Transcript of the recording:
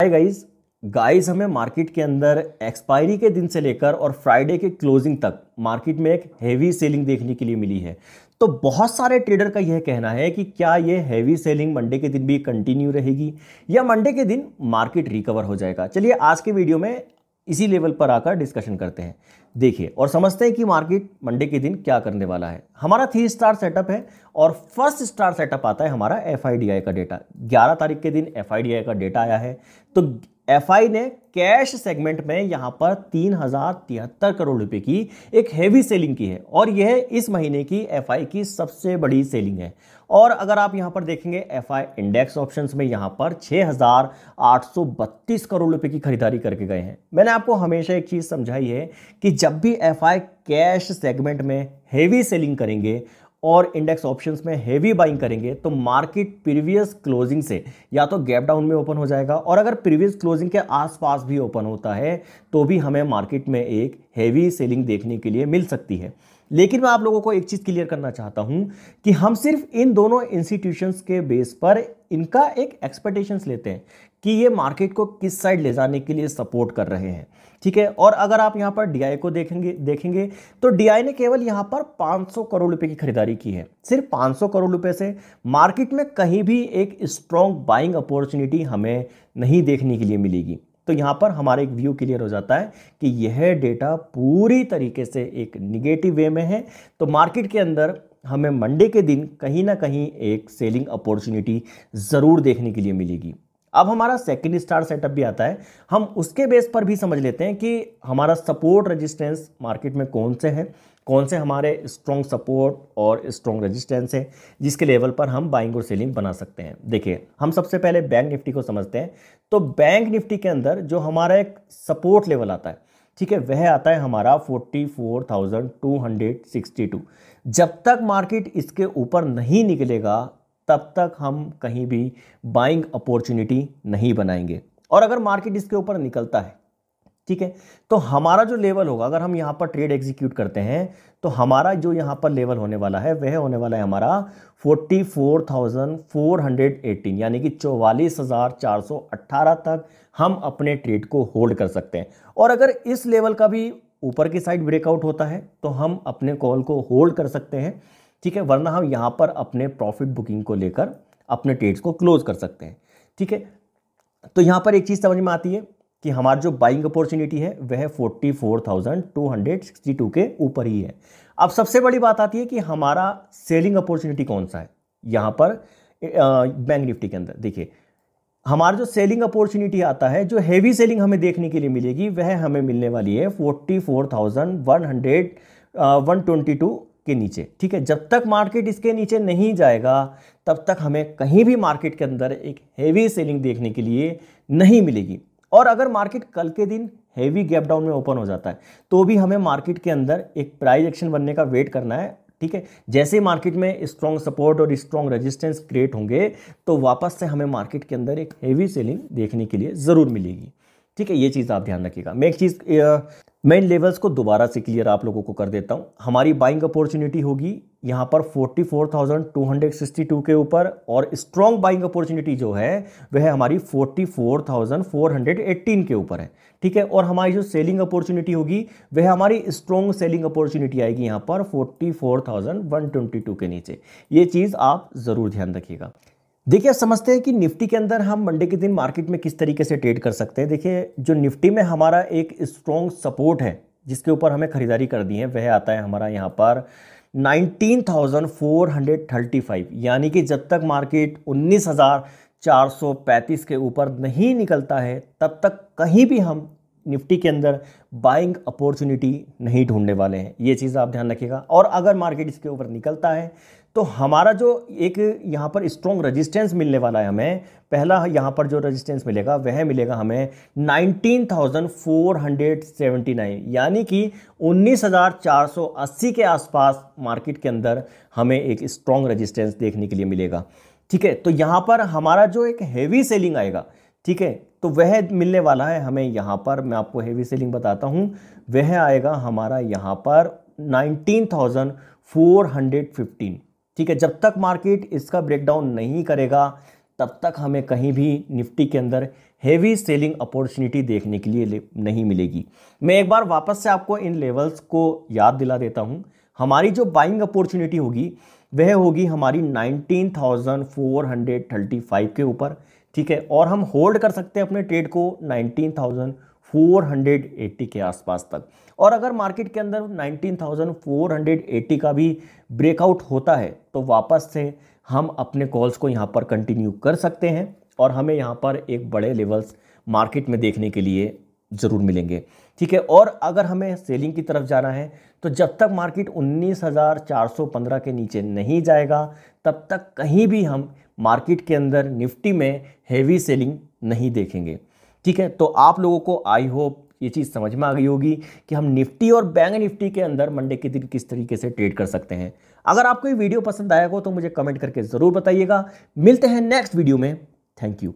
हाय guys guys हमें market के अंदर एक्सपायरी के दिन से लेकर और फ्राइडे के क्लोजिंग तक मार्केट में एक हेवी सेलिंग देखने के लिए मिली है तो बहुत सारे ट्रेडर का यह कहना है कि क्या यह हैवी सेलिंग मंडे के दिन भी कंटिन्यू रहेगी या मंडे के दिन मार्केट रिकवर हो जाएगा चलिए आज के वीडियो में इसी लेवल पर आकर डिस्कशन करते हैं देखिए और समझते हैं कि मार्केट मंडे के दिन क्या करने वाला है हमारा थ्री स्टार सेटअप है और फर्स्ट स्टार सेटअप आता है हमारा एफ का डेटा ग्यारह तारीख के दिन एफ का डेटा आया है तो एफआई ने कैश सेगमेंट में यहां पर तीन हजार तिहत्तर करोड़ रुपए की एक हैवी सेलिंग की है और यह इस महीने की एफआई की सबसे बड़ी सेलिंग है और अगर आप यहां पर देखेंगे एफआई इंडेक्स ऑप्शंस में यहां पर 6,832 करोड़ रुपए की खरीदारी करके गए हैं मैंने आपको हमेशा एक चीज़ समझाई है कि जब भी एफआई कैश सेगमेंट में हैवी सेलिंग करेंगे और इंडेक्स ऑप्शंस में हेवी बाइंग करेंगे तो मार्केट प्रीवियस क्लोजिंग से या तो गैप डाउन में ओपन हो जाएगा और अगर प्रीवियस क्लोजिंग के आसपास भी ओपन होता है तो भी हमें मार्केट में एक हेवी सेलिंग देखने के लिए मिल सकती है लेकिन मैं आप लोगों को एक चीज़ क्लियर करना चाहता हूं कि हम सिर्फ इन दोनों इंस्टीट्यूशंस के बेस पर इनका एक एक्सपेक्टेशंस लेते हैं कि ये मार्केट को किस साइड ले जाने के लिए सपोर्ट कर रहे हैं ठीक है और अगर आप यहाँ पर डी को देखेंगे देखेंगे तो डी ने केवल यहाँ पर 500 करोड़ रुपए की खरीदारी की है सिर्फ 500 करोड़ रुपए से मार्केट में कहीं भी एक स्ट्रॉन्ग बाइंग अपॉर्चुनिटी हमें नहीं देखने के लिए मिलेगी तो यहाँ पर हमारे एक व्यू क्लियर हो जाता है कि यह डेटा पूरी तरीके से एक निगेटिव वे में है तो मार्केट के अंदर हमें मंडे के दिन कहीं ना कहीं एक सेलिंग अपॉर्चुनिटी ज़रूर देखने के लिए मिलेगी अब हमारा सेकेंड स्टार सेटअप भी आता है हम उसके बेस पर भी समझ लेते हैं कि हमारा सपोर्ट रेजिस्टेंस मार्केट में कौन से हैं कौन से हमारे स्ट्रॉन्ग सपोर्ट और स्ट्रॉन्ग रेजिस्टेंस हैं जिसके लेवल पर हम बाइंग और सेलिंग बना सकते हैं देखिए हम सबसे पहले बैंक निफ्टी को समझते हैं तो बैंक निफ्टी के अंदर जो हमारा एक सपोर्ट लेवल आता है ठीक है वह आता है हमारा 44,262 जब तक मार्केट इसके ऊपर नहीं निकलेगा तब तक हम कहीं भी बाइंग अपॉर्चुनिटी नहीं बनाएंगे और अगर मार्केट इसके ऊपर निकलता है ठीक है तो हमारा जो लेवल होगा अगर हम यहाँ पर ट्रेड एग्जीक्यूट करते हैं तो हमारा जो यहाँ पर लेवल होने वाला है वह होने वाला है हमारा 44,418 यानी कि 44,418 तक हम अपने ट्रेड को होल्ड कर सकते हैं और अगर इस लेवल का भी ऊपर की साइड ब्रेकआउट होता है तो हम अपने कॉल को होल्ड कर सकते हैं ठीक है वरना हम यहाँ पर अपने प्रॉफिट बुकिंग को लेकर अपने ट्रेड्स को क्लोज कर सकते हैं ठीक है तो यहाँ पर एक चीज़ समझ में आती है कि हमारा जो बाइंग अपॉर्चुनिटी है वह forty four thousand two hundred sixty two के ऊपर ही है अब सबसे बड़ी बात आती है कि हमारा सेलिंग अपॉर्चुनिटी कौन सा है यहाँ पर बैंक निफ्टी के अंदर देखिए हमारा जो सेलिंग अपॉर्चुनिटी आता है जो हैवी सेलिंग हमें देखने के लिए मिलेगी वह हमें मिलने वाली है forty four thousand one hundred one twenty two के नीचे ठीक है जब तक मार्केट इसके नीचे नहीं जाएगा तब तक हमें कहीं भी मार्केट के अंदर एक हैवी सेलिंग देखने के लिए नहीं मिलेगी और अगर मार्केट कल के दिन हैवी गैप डाउन में ओपन हो जाता है तो भी हमें मार्केट के अंदर एक प्राइज एक्शन बनने का वेट करना है ठीक है जैसे मार्केट में स्ट्रॉन्ग सपोर्ट और स्ट्रॉन्ग रेजिस्टेंस क्रिएट होंगे तो वापस से हमें मार्केट के अंदर एक हैवी सेलिंग देखने के लिए ज़रूर मिलेगी ठीक है ये चीज़ आप ध्यान रखिएगा मैं एक चीज़ मैं इन लेवल्स को दोबारा से क्लियर आप लोगों को कर देता हूँ हमारी बाइंग अपॉर्चुनिटी होगी यहाँ पर 44,262 के ऊपर और स्ट्रॉन्ग बाइंग अपॉर्चुनिटी जो है वह हमारी 44,418 के ऊपर है ठीक है और हमारी जो सेलिंग अपॉर्चुनिटी होगी वह हमारी स्ट्रॉन्ग सेलिंग अपॉर्चुनिटी आएगी यहाँ पर 44,122 के नीचे ये चीज़ आप ज़रूर ध्यान रखिएगा देखिए आप समझते हैं कि निफ्टी के अंदर हम मंडे के दिन मार्केट में किस तरीके से ट्रेड कर सकते हैं देखिए जो निफ्टी में हमारा एक स्ट्रॉन्ग सपोर्ट है जिसके ऊपर हमें खरीदारी कर दी है वह आता है हमारा यहाँ पर 19,435 यानी कि जब तक मार्केट 19,435 के ऊपर नहीं निकलता है तब तक कहीं भी हम निफ्टी के अंदर बाइंग अपॉर्चुनिटी नहीं ढूंढने वाले हैं ये चीज़ आप ध्यान रखिएगा और अगर मार्केट इसके ऊपर निकलता है तो हमारा जो एक यहाँ पर स्ट्रॉन्ग रजिस्टेंस मिलने वाला है हमें पहला यहाँ पर जो रजिस्टेंस मिलेगा वह मिलेगा हमें 19,479 यानी कि 19,480 के आसपास मार्केट के अंदर हमें एक स्ट्रॉन्ग रजिस्टेंस देखने के लिए मिलेगा ठीक है तो यहाँ पर हमारा जो एक हैवी सेलिंग आएगा ठीक है तो वह मिलने वाला है हमें यहाँ पर मैं आपको हैवी सेलिंग बताता हूँ वह आएगा हमारा यहाँ पर नाइनटीन ठीक है जब तक मार्केट इसका ब्रेकडाउन नहीं करेगा तब तक हमें कहीं भी निफ्टी के अंदर हेवी सेलिंग अपॉर्चुनिटी देखने के लिए नहीं मिलेगी मैं एक बार वापस से आपको इन लेवल्स को याद दिला देता हूँ हमारी जो बाइंग अपॉर्चुनिटी होगी वह होगी हमारी 19,435 के ऊपर ठीक है और हम होल्ड कर सकते हैं अपने ट्रेड को 19,000 480 के आसपास तक और अगर मार्केट के अंदर 19,480 का भी ब्रेकआउट होता है तो वापस से हम अपने कॉल्स को यहाँ पर कंटिन्यू कर सकते हैं और हमें यहाँ पर एक बड़े लेवल्स मार्केट में देखने के लिए ज़रूर मिलेंगे ठीक है और अगर हमें सेलिंग की तरफ जाना है तो जब तक मार्केट 19,415 के नीचे नहीं जाएगा तब तक कहीं भी हम मार्केट के अंदर निफ्टी में हैवी सेलिंग नहीं देखेंगे ठीक है तो आप लोगों को आई होप ये चीज़ समझ में आ गई होगी कि हम निफ्टी और बैंक निफ्टी के अंदर मंडे के दिन किस तरीके से ट्रेड कर सकते हैं अगर आपको ये वीडियो पसंद आएगा तो मुझे कमेंट करके ज़रूर बताइएगा मिलते हैं नेक्स्ट वीडियो में थैंक यू